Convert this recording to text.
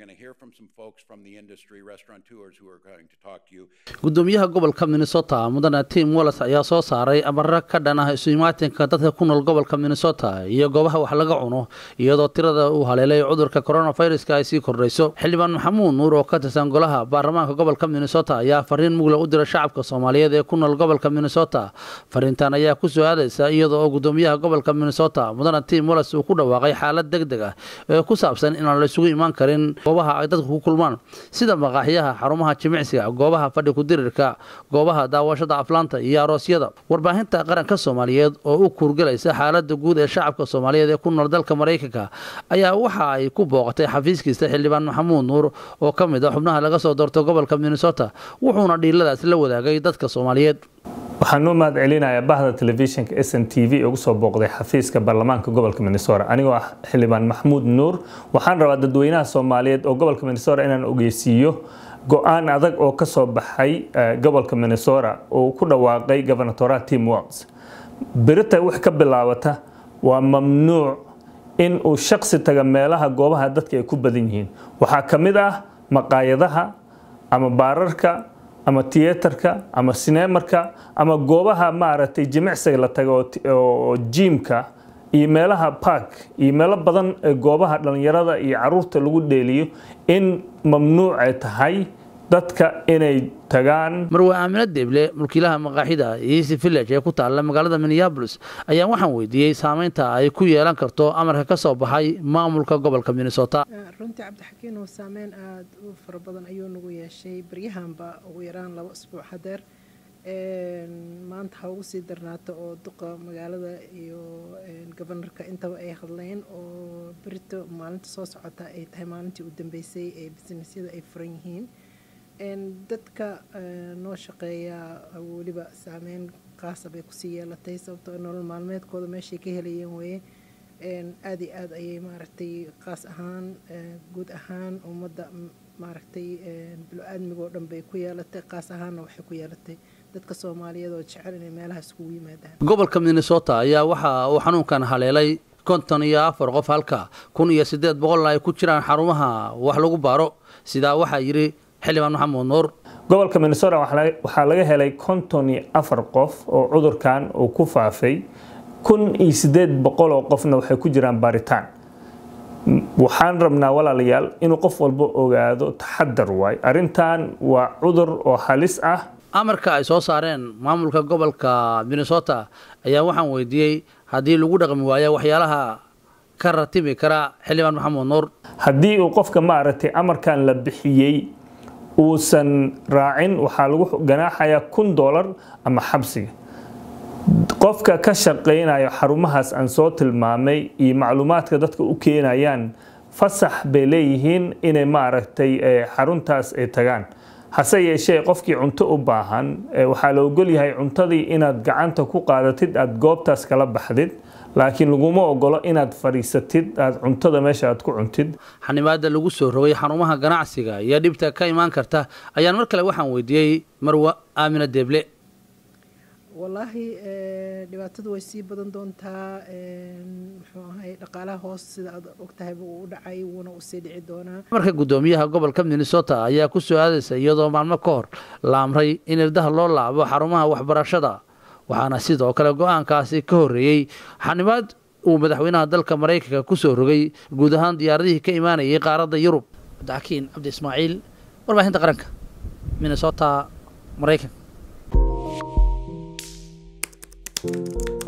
going to hear from some folks from the industry, restaurateurs who are going to talk to you. Gudoomiyaha gobolka Minnesota mudana Tim Wallace ayaa soo saaray amarro ka dhan ah isu imaatinka dadka ku nool gobolka Minnesota iyo goobaha wax laga cuno iyadoo tirada uu haleelay cudurka coronavirus ay sii kordhayso. Xildhibaan Maxamuud Nuur oo ka tirsan golaha baarlamaanka gobolka Minnesota ayaa fariin mugla u diray shacabka Soomaaliyeed ee ku nool gobolka Minnesota. Fariintan ayaa ku soo aadaysa iyadoo gudoomiyaha gobolka Minnesota mudana Tim Wallace uu ku dhawaaqay xaalad deg deg ah ee ku saabsan inaan la isugu imaan karin goobaha ay dadku ku kulmaan sida maqaaxiyaha xarumaha jimicsiga goobaha fadhi kudirirka goobaha daawashada aflaanta iyo aroosyada warbaahinta qaranka soomaaliyeed oo u kuurgalaysa xaalada guud ee shacabka soomaaliyeed ee ku nool dalka maraykanka ayaa waxa ay ku booqatay xafiiskiisa xildhibaan maxamuud nuur oo ka mid a ah xubnaha laga soo doorto gobolka minnesota wuxuuna dhiiladaas la wadaagay dadka soomaaliyeed waxaan noo mahad celinayaa bahda telefishinka s n t v ee ugu soo booqday xafiiska baarlamaanka gobolka minnesota anigoo ah xildhibaan maxmuud nuur waxaan rabaa dadweynaha soomaaliyeed oo gobolka minnesota inaan ogeysiiyo go-aan adag oo ka soo baxay eh, gobolka minnesota uu ku dhawaaqay governatora tim works birita wax ka bilaabata waa mamnuuc in uu shaksi taga meelaha goobaha dadka ay ku badan yihiin waxaa ka mid ah maqaayadaha ama baararka ama tiyatarka ama sinemarka ama goobaha maaragtay jimicsiga la tago oo jiimka iyo meelaha park iyo meelo badan ee goobaha dhallinyarada iyo caruurta lagu dheeliyo in mamnuuc ay tahay dadka inay tagaan marwaa aamina deeble mulkiilaha maqaaxida iisi village ee ku taalla magaalada minneabolis ayaa waxaan weydiiyey saameynta ay ku yeelan karto amarka ka soo baxay maamulka gobolka minnesota runtii cabdixakiin oo saameyn aada u fara badan ayuu nagu yeeshay baryahanba ugu yaraan laba isbuuc hadeer maanta ha ugu sii darnaato oo duqa magaalada iyo gobanarka intaba ay hadleen oo berito maalinta soo socota ay tahay maalintii u dambeysay ee businesyada ay furan yihiin dadka eh, noo shaqeeya ah, weliba saameyn qaasa ah bay kusii yeelatay sababtoo ah nolol maalmeedkooda meeshay ka helayeen weye aada iyo aad ayay maaragtay qaas ahaan eh, guud ahaan ummadda maaragtay bilo-aadmiga oo dhan bay ku yeelatay qaas ahaanna waxay ku yeelatay dadka soomaaliyeed oo jecel inay meelaha isugu yimaadaan gobolka minnesota ayaa waxa uu xanuunkan haleelay konton iyo afar qof halka kun iyo siddeed boqolna ay ku jiraan xarumaha wax lagu baaro sidaa waxaa yidhi xildhibaan maxamuud nuur gobolka minnesota waxaa laga helay konton iyo afar qof oo cudurkan uu ku faafay kun iyo sideed boqol oo qofna waxay ku jiraan baaritaan waxaan rabnaa walaalayaal inuu qof walba ogaado taxadar waay arrintan waa cudur oo halis ah amarka ay soo saareen maamulka gobolka minnesota ayaa waxaan weydiiyey haddii lagu dhaqmi waaya waxyaalaha ka ratimi karaa xildhibaan maxamuud nuur haddii uu qofka maaragtay amarkan la bixiyey uusan raacin waxaa lagu ganaaxayaa kun doolar ama xabsiga qofka ka shaqaynayo xarumahaas aan soo tilmaamay iyo macluumaadka dadka u keenayaan fasax bay leeyihiin inay maaragtay eh, xaruntaas ay tagaan hase yeeshee qofkii cunto u baahan eh, waxaa la ogolyahay cuntadii inaad gacanta ku qaadatid aada goobtaas kala baxdid laakiin laguma ogolo inaad fadhiisatid aad cuntada meesha aad ku cuntid xanimaada lagu soo rogay xarumaha ganacsiga iyo dhibta ka imaan karta ayaan mar kale waxaan weydiiyey marwa aamina deeble wallaahi eh, dhibaatadu way sii badan doontaa eh, muxuu ahay dhaqaalaha hoos sida aad ogtahayba uu u dhacay wuuna usii dhici doonaa marka guddoomiyaha gobolka minnesota ayaa ku soo aadaysa iyadoo maalmo ka hor la amray in irdaha loo laabo xarumaha waxbarashada waxaana sidoo kale go-aankaasi ka horreeyey xanibaad uu madaxweynaha dalka maraykanka ku soo rogay guud ahaan diyaaradihii ka imaanayay qaaradda yurub cabdiakiin cabdi ismaaciil warbaahinta qaranka minnesota maraykanka